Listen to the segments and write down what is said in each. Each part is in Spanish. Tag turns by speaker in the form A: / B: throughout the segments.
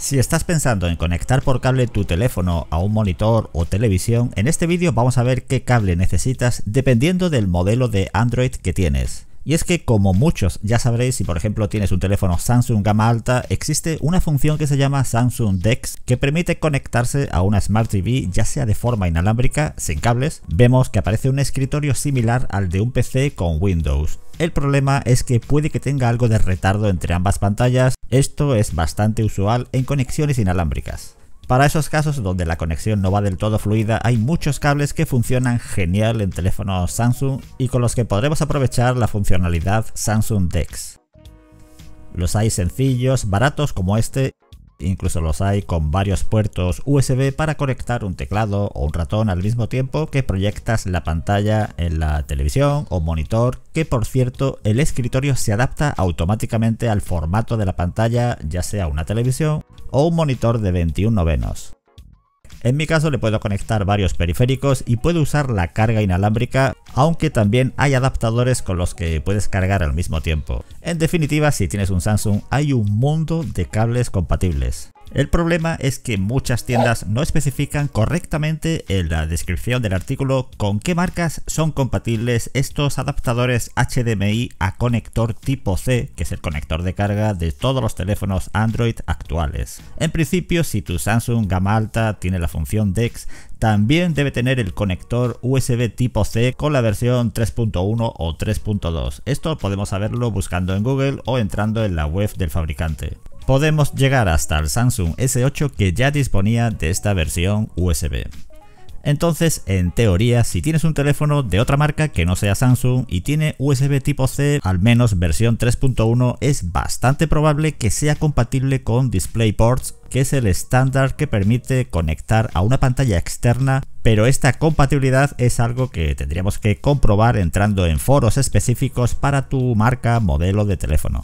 A: Si estás pensando en conectar por cable tu teléfono a un monitor o televisión, en este vídeo vamos a ver qué cable necesitas dependiendo del modelo de Android que tienes. Y es que como muchos ya sabréis, si por ejemplo tienes un teléfono Samsung gama alta, existe una función que se llama Samsung DeX que permite conectarse a una Smart TV ya sea de forma inalámbrica, sin cables. Vemos que aparece un escritorio similar al de un PC con Windows. El problema es que puede que tenga algo de retardo entre ambas pantallas, esto es bastante usual en conexiones inalámbricas. Para esos casos donde la conexión no va del todo fluida, hay muchos cables que funcionan genial en teléfonos Samsung y con los que podremos aprovechar la funcionalidad Samsung DeX. Los hay sencillos, baratos como este Incluso los hay con varios puertos USB para conectar un teclado o un ratón al mismo tiempo que proyectas la pantalla en la televisión o monitor, que por cierto el escritorio se adapta automáticamente al formato de la pantalla, ya sea una televisión o un monitor de 21 novenos. En mi caso le puedo conectar varios periféricos y puedo usar la carga inalámbrica aunque también hay adaptadores con los que puedes cargar al mismo tiempo. En definitiva, si tienes un Samsung hay un mundo de cables compatibles. El problema es que muchas tiendas no especifican correctamente en la descripción del artículo con qué marcas son compatibles estos adaptadores HDMI a conector tipo C, que es el conector de carga de todos los teléfonos Android actuales. En principio, si tu Samsung gama alta tiene la función DeX, también debe tener el conector USB tipo C con la versión 3.1 o 3.2. Esto podemos saberlo buscando en Google o entrando en la web del fabricante podemos llegar hasta el Samsung S8 que ya disponía de esta versión USB. Entonces, en teoría, si tienes un teléfono de otra marca que no sea Samsung y tiene USB tipo C, al menos versión 3.1, es bastante probable que sea compatible con DisplayPorts, que es el estándar que permite conectar a una pantalla externa, pero esta compatibilidad es algo que tendríamos que comprobar entrando en foros específicos para tu marca modelo de teléfono.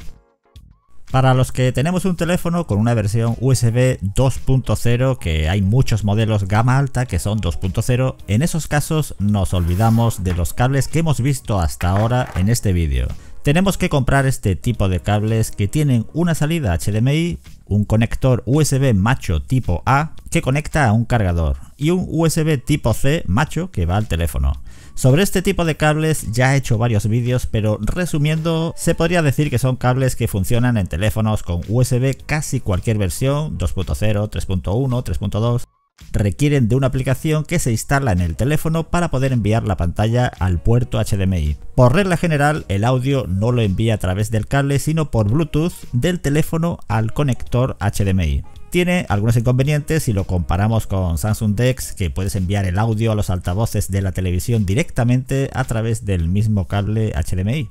A: Para los que tenemos un teléfono con una versión USB 2.0, que hay muchos modelos gama alta que son 2.0, en esos casos nos olvidamos de los cables que hemos visto hasta ahora en este vídeo. Tenemos que comprar este tipo de cables que tienen una salida HDMI un conector USB macho tipo A que conecta a un cargador y un USB tipo C macho que va al teléfono. Sobre este tipo de cables ya he hecho varios vídeos, pero resumiendo, se podría decir que son cables que funcionan en teléfonos con USB casi cualquier versión, 2.0, 3.1, 3.2, requieren de una aplicación que se instala en el teléfono para poder enviar la pantalla al puerto HDMI. Por regla general, el audio no lo envía a través del cable, sino por Bluetooth del teléfono al conector HDMI. Tiene algunos inconvenientes si lo comparamos con Samsung Dex, que puedes enviar el audio a los altavoces de la televisión directamente a través del mismo cable HDMI.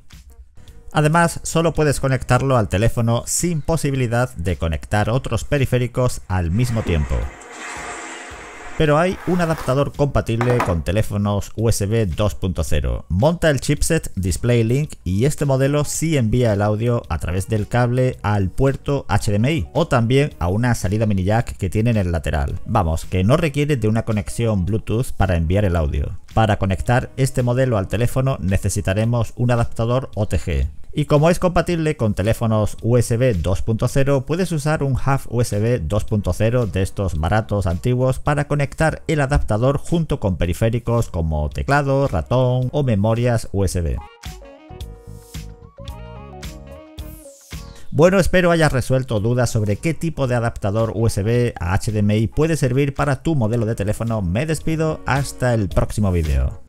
A: Además, solo puedes conectarlo al teléfono sin posibilidad de conectar otros periféricos al mismo tiempo pero hay un adaptador compatible con teléfonos USB 2.0. Monta el chipset DisplayLink y este modelo sí envía el audio a través del cable al puerto HDMI o también a una salida mini jack que tiene en el lateral. Vamos, que no requiere de una conexión Bluetooth para enviar el audio. Para conectar este modelo al teléfono necesitaremos un adaptador OTG. Y como es compatible con teléfonos USB 2.0, puedes usar un hub USB 2.0 de estos baratos antiguos para conectar el adaptador junto con periféricos como teclado, ratón o memorias USB. Bueno, espero hayas resuelto dudas sobre qué tipo de adaptador USB a HDMI puede servir para tu modelo de teléfono. Me despido, hasta el próximo vídeo.